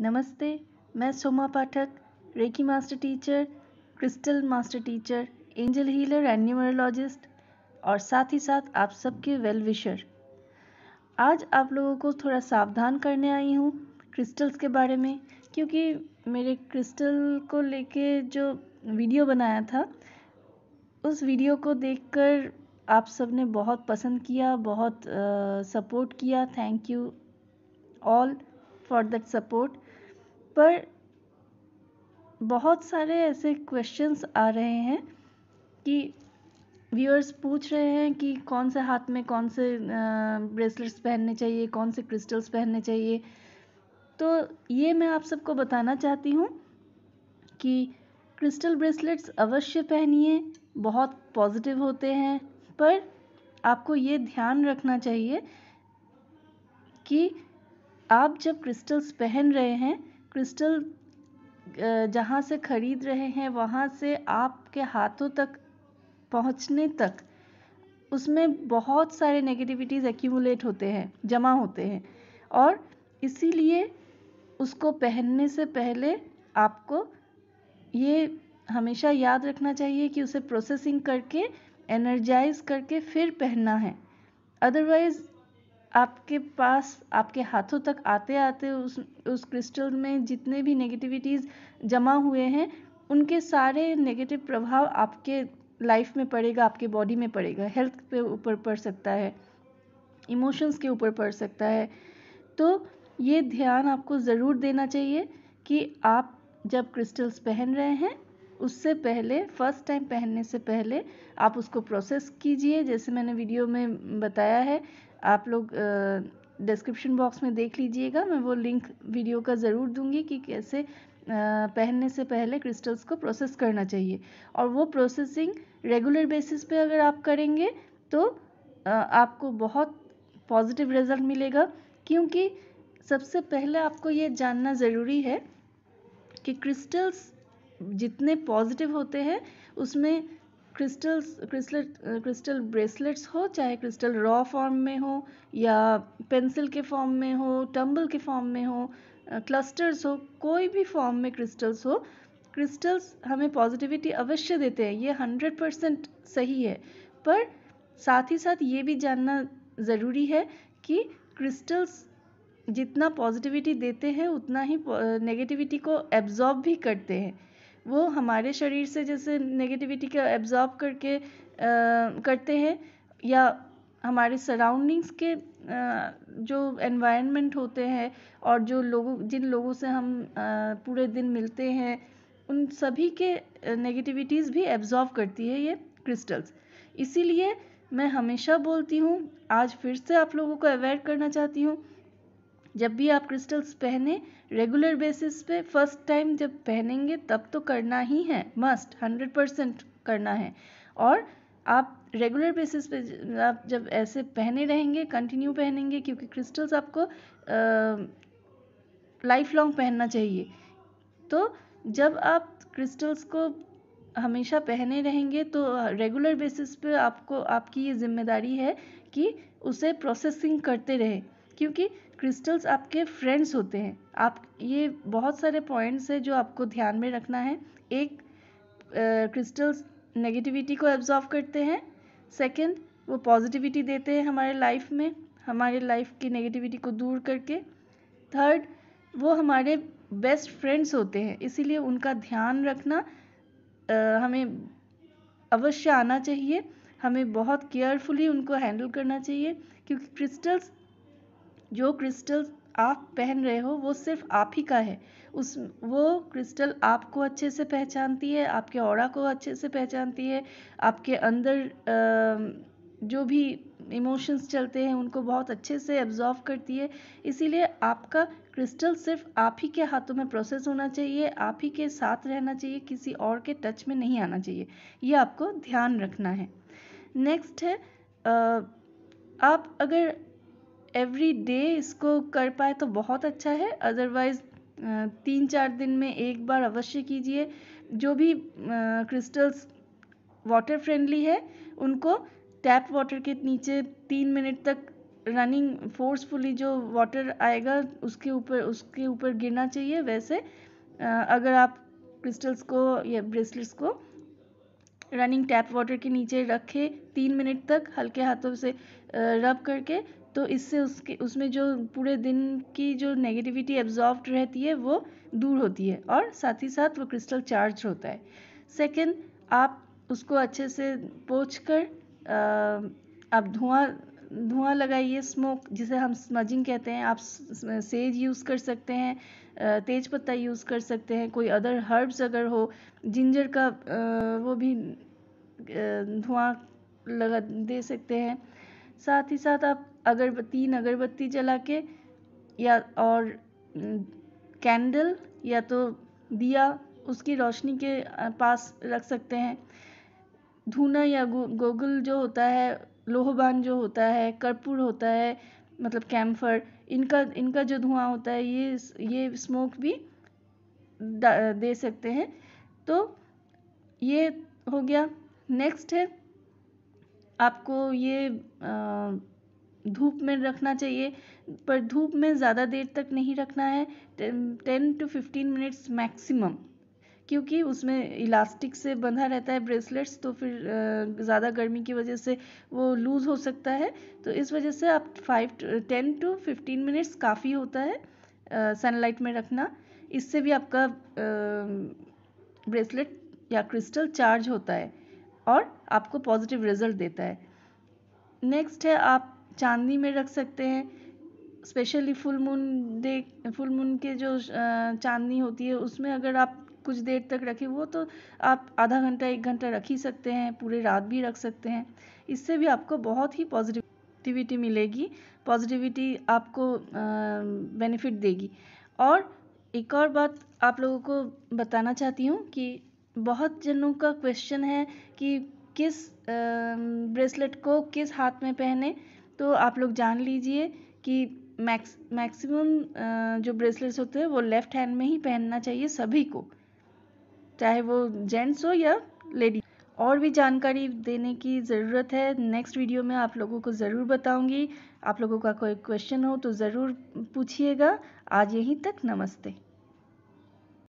नमस्ते मैं Soma Pathak reiki master teacher crystal master teacher angel healer and numerologist और साथ ही साथ आप सबके वेल विशर आज आप लोगों को थोड़ा सावधान करने आई हूँ क्रिस्टल्स के बारे में क्योंकि मेरे क्रिस्टल को लेके जो वीडियो बनाया था उस वीडियो को देखकर आप सब ने बहुत पसंद किया बहुत सपोर्ट किया thank you all for that support पर बहुत सारे ऐसे क्वेश्चंस आ रहे हैं कि व्यूअर्स पूछ रहे हैं कि कौन से हाथ में कौन से ब्रेसलेट्स पहनने चाहिए कौन से क्रिस्टल्स पहनने चाहिए तो ये मैं आप सबको बताना चाहती हूँ कि क्रिस्टल ब्रेसलेट्स अवश्य पहनिए बहुत पॉजिटिव होते हैं पर आपको ये ध्यान रखना चाहिए कि आप जब क्रिस्टल्स पहन रहे हैं क्रिस्टल जहाँ से ख़रीद रहे हैं वहाँ से आपके हाथों तक पहुँचने तक उसमें बहुत सारे नेगेटिविटीज़ एक्यूमुलेट होते हैं जमा होते हैं और इसीलिए उसको पहनने से पहले आपको ये हमेशा याद रखना चाहिए कि उसे प्रोसेसिंग करके एनर्जाइज करके फिर पहनना है अदरवाइज़ आपके पास आपके हाथों तक आते आते उस उस क्रिस्टल में जितने भी नेगेटिविटीज़ जमा हुए हैं उनके सारे नेगेटिव प्रभाव आपके लाइफ में पड़ेगा आपके बॉडी में पड़ेगा हेल्थ पे ऊपर पड़ सकता है इमोशंस के ऊपर पड़ सकता है तो ये ध्यान आपको ज़रूर देना चाहिए कि आप जब क्रिस्टल्स पहन रहे हैं उससे पहले फ़र्स्ट टाइम पहनने से पहले आप उसको प्रोसेस कीजिए जैसे मैंने वीडियो में बताया है आप लोग डिस्क्रिप्शन बॉक्स में देख लीजिएगा मैं वो लिंक वीडियो का ज़रूर दूंगी कि कैसे पहनने से पहले क्रिस्टल्स को प्रोसेस करना चाहिए और वो प्रोसेसिंग रेगुलर बेसिस पे अगर आप करेंगे तो आपको बहुत पॉजिटिव रिजल्ट मिलेगा क्योंकि सबसे पहले आपको ये जानना ज़रूरी है कि क्रिस्टल्स जितने पॉजिटिव होते हैं उसमें क्रिस्टल्स क्रिस्टल क्रिस्टल ब्रेसलेट्स हो चाहे क्रिस्टल रॉ फॉर्म में हो या पेंसिल के फॉर्म में हो टम्बल के फॉर्म में हो क्लस्टर्स हो कोई भी फॉर्म में क्रिस्टल्स हो क्रिस्टल्स हमें पॉजिटिविटी अवश्य देते हैं ये हंड्रेड परसेंट सही है पर साथ ही साथ ये भी जानना ज़रूरी है कि क्रिस्टल्स जितना पॉजिटिविटी देते हैं उतना ही नेगेटिविटी को एब्जॉर्ब भी करते हैं वो हमारे शरीर से जैसे नेगेटिविटी का एब्ज़ॉर्ब करके करते हैं या हमारे सराउंडिंग्स के जो एनवायरनमेंट होते हैं और जो लोगों जिन लोगों से हम पूरे दिन मिलते हैं उन सभी के नेगेटिविटीज़ भी एब्ज़ॉर्ब करती है ये क्रिस्टल्स इसीलिए मैं हमेशा बोलती हूँ आज फिर से आप लोगों को अवेयर करना चाहती हूँ जब भी आप क्रिस्टल्स पहने रेगुलर बेसिस पे फर्स्ट टाइम जब पहनेंगे तब तो करना ही है मस्ट हंड्रेड परसेंट करना है और आप रेगुलर बेसिस पे आप जब ऐसे पहने रहेंगे कंटिन्यू पहनेंगे क्योंकि क्रिस्टल्स आपको लाइफ लॉन्ग पहनना चाहिए तो जब आप क्रिस्टल्स को हमेशा पहने रहेंगे तो रेगुलर बेसिस पे आपको आपकी ये जिम्मेदारी है कि उसे प्रोसेसिंग करते रहे क्योंकि क्रिस्टल्स आपके फ्रेंड्स होते हैं आप ये बहुत सारे पॉइंट्स हैं जो आपको ध्यान में रखना है एक क्रिस्टल्स नेगेटिविटी को एब्जॉर्व करते हैं सेकंड वो पॉजिटिविटी देते हैं हमारे लाइफ में हमारे लाइफ की नेगेटिविटी को दूर करके थर्ड वो हमारे बेस्ट फ्रेंड्स होते हैं इसीलिए उनका ध्यान रखना आ, हमें अवश्य आना चाहिए हमें बहुत केयरफुली उनको हैंडल करना चाहिए क्योंकि क्रिस्टल्स जो क्रिस्टल आप पहन रहे हो वो सिर्फ आप ही का है उस वो क्रिस्टल आपको अच्छे से पहचानती है आपके और को अच्छे से पहचानती है आपके अंदर जो भी इमोशंस चलते हैं उनको बहुत अच्छे से एब्जॉर्व करती है इसीलिए आपका क्रिस्टल सिर्फ आप ही के हाथों में प्रोसेस होना चाहिए आप ही के साथ रहना चाहिए किसी और के टच में नहीं आना चाहिए ये आपको ध्यान रखना है नेक्स्ट है आप अगर एवरी डे इसको कर पाए तो बहुत अच्छा है अदरवाइज़ तीन चार दिन में एक बार अवश्य कीजिए जो भी क्रिस्टल्स वाटर फ्रेंडली है उनको टैप वाटर के नीचे तीन मिनट तक रनिंग फोर्सफुली जो वाटर आएगा उसके ऊपर उसके ऊपर गिरना चाहिए वैसे अगर आप क्रिस्टल्स को या ब्रेसलेट्स को रनिंग टैप वाटर के नीचे रखें तीन मिनट तक हल्के हाथों से रब करके तो इससे उसके उसमें जो पूरे दिन की जो नेगेटिविटी एब्जॉर्ब रहती है वो दूर होती है और साथ ही साथ वो क्रिस्टल चार्ज होता है सेकंड आप उसको अच्छे से पोछ कर आ, आप धुआं धुआं लगाइए स्मोक जिसे हम स्मजिंग कहते हैं आप सेज यूज़ कर सकते हैं तेज पत्ता यूज़ कर सकते हैं कोई अदर हर्ब्स अगर हो जिंजर का वो भी धुआं लगा दे सकते हैं साथ ही साथ आप अगरबत्ती अगरबत्ती जला के या और कैंडल या तो दिया उसकी रोशनी के पास रख सकते हैं धूना या गो, गोगल जो होता है लोहबान जो होता है कर्पूर होता है मतलब कैम्फर इनका इनका जो धुआं होता है ये ये स्मोक भी दे सकते हैं तो ये हो गया नेक्स्ट है आपको ये धूप में रखना चाहिए पर धूप में ज़्यादा देर तक नहीं रखना है ten to fifteen minutes maximum क्योंकि उसमें इलास्टिक से बंधा रहता है ब्रेसलेट्स तो फिर ज़्यादा गर्मी की वजह से वो लूज़ हो सकता है तो इस वजह से आप five ten to fifteen minutes काफ़ी होता है सनलाइट में रखना इससे भी आपका ब्रेसलेट या क्रिस्टल चार्ज होता है और आपको पॉजिटिव रिजल्ट देता है नेक्स्ट है आप चांदनी में रख सकते हैं specially full moon day full moon के जो चांदनी होती है उसमें अगर आप कुछ देर तक रखें वो तो आप आधा घंटा एक घंटा रख ही सकते हैं पूरे रात भी रख सकते हैं इससे भी आपको बहुत ही पॉजिटिविटी मिलेगी पॉजिटिविटी आपको बेनिफिट देगी और एक और बात आप लोगों को बताना चाहती हूँ कि बहुत जनों का क्वेश्चन है कि किस ब्रेसलेट को किस हाथ में पहने तो आप लोग जान लीजिए कि मैक्स मैक्सिमम जो ब्रेसलेट्स होते हैं वो लेफ़्ट हैंड में ही पहनना चाहिए सभी को चाहे वो जेंट्स हो या लेडी और भी जानकारी देने की ज़रूरत है नेक्स्ट वीडियो में आप लोगों को ज़रूर बताऊंगी आप लोगों का कोई क्वेश्चन हो तो ज़रूर पूछिएगा आज यहीं तक नमस्ते